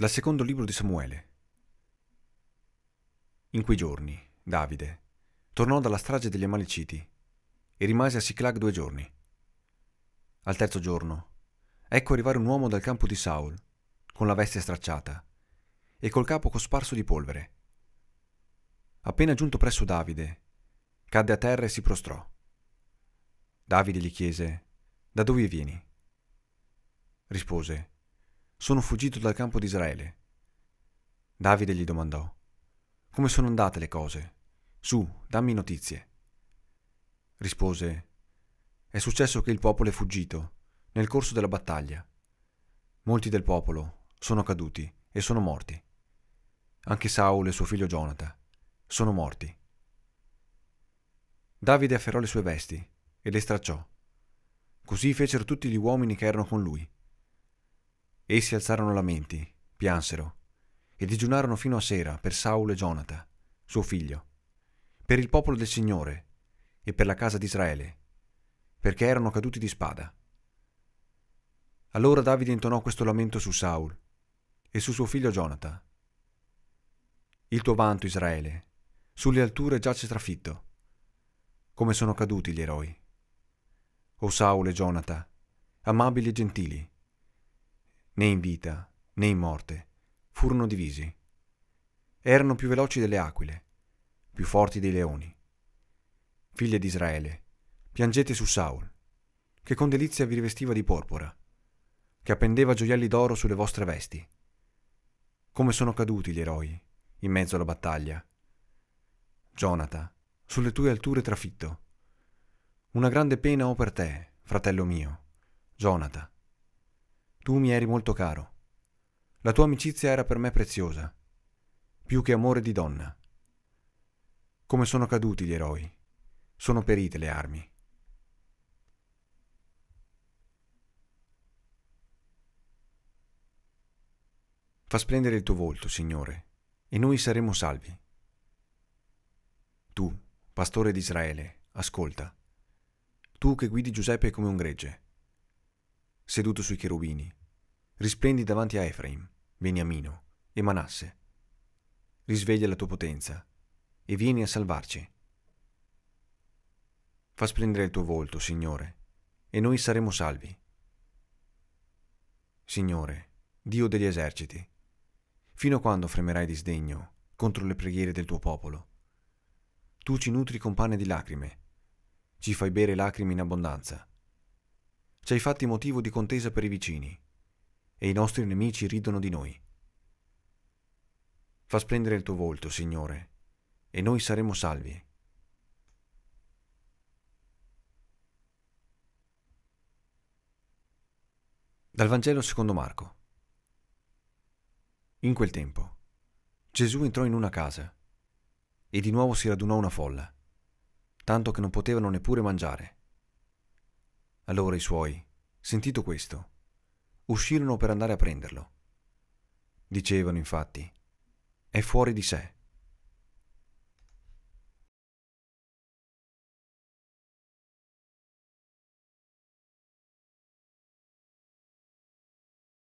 Dal secondo libro di Samuele. In quei giorni, Davide tornò dalla strage degli Amaliciti e rimase a Siclag due giorni. Al terzo giorno, ecco arrivare un uomo dal campo di Saul, con la veste stracciata e col capo cosparso di polvere. Appena giunto presso Davide, cadde a terra e si prostrò. Davide gli chiese, Da dove vieni? Rispose, sono fuggito dal campo di Israele. Davide gli domandò, Come sono andate le cose? Su, dammi notizie. Rispose, È successo che il popolo è fuggito, nel corso della battaglia. Molti del popolo sono caduti e sono morti. Anche Saul e suo figlio Jonata sono morti. Davide afferrò le sue vesti e le stracciò. Così fecero tutti gli uomini che erano con lui Essi alzarono lamenti, piansero e digiunarono fino a sera per Saul e Jonata, suo figlio, per il popolo del Signore e per la casa di Israele, perché erano caduti di spada. Allora Davide intonò questo lamento su Saul e su suo figlio Jonata. Il tuo vanto, Israele, sulle alture giace trafitto. Come sono caduti gli eroi. O Saul e Jonata, amabili e gentili, né in vita né in morte, furono divisi. Erano più veloci delle aquile, più forti dei leoni. Figlie di Israele, piangete su Saul, che con delizia vi rivestiva di porpora, che appendeva gioielli d'oro sulle vostre vesti. Come sono caduti gli eroi in mezzo alla battaglia. Jonata, sulle tue alture trafitto. Una grande pena ho per te, fratello mio, Jonata. Tu mi eri molto caro. La tua amicizia era per me preziosa, più che amore di donna. Come sono caduti gli eroi, sono perite le armi. Fa splendere il tuo volto, Signore, e noi saremo salvi. Tu, pastore di Israele, ascolta. Tu che guidi Giuseppe come un gregge, seduto sui cherubini, Risplendi davanti a Efraim, Beniamino e Manasse. Risveglia la tua potenza e vieni a salvarci. Fa splendere il tuo volto, Signore, e noi saremo salvi. Signore, Dio degli eserciti, fino a quando fremerai di sdegno contro le preghiere del tuo popolo? Tu ci nutri con pane di lacrime, ci fai bere lacrime in abbondanza. Ci hai fatti motivo di contesa per i vicini e i nostri nemici ridono di noi. Fa splendere il tuo volto, Signore, e noi saremo salvi. Dal Vangelo secondo Marco. In quel tempo Gesù entrò in una casa e di nuovo si radunò una folla, tanto che non potevano neppure mangiare. Allora i suoi, sentito questo, uscirono per andare a prenderlo. Dicevano infatti, è fuori di sé.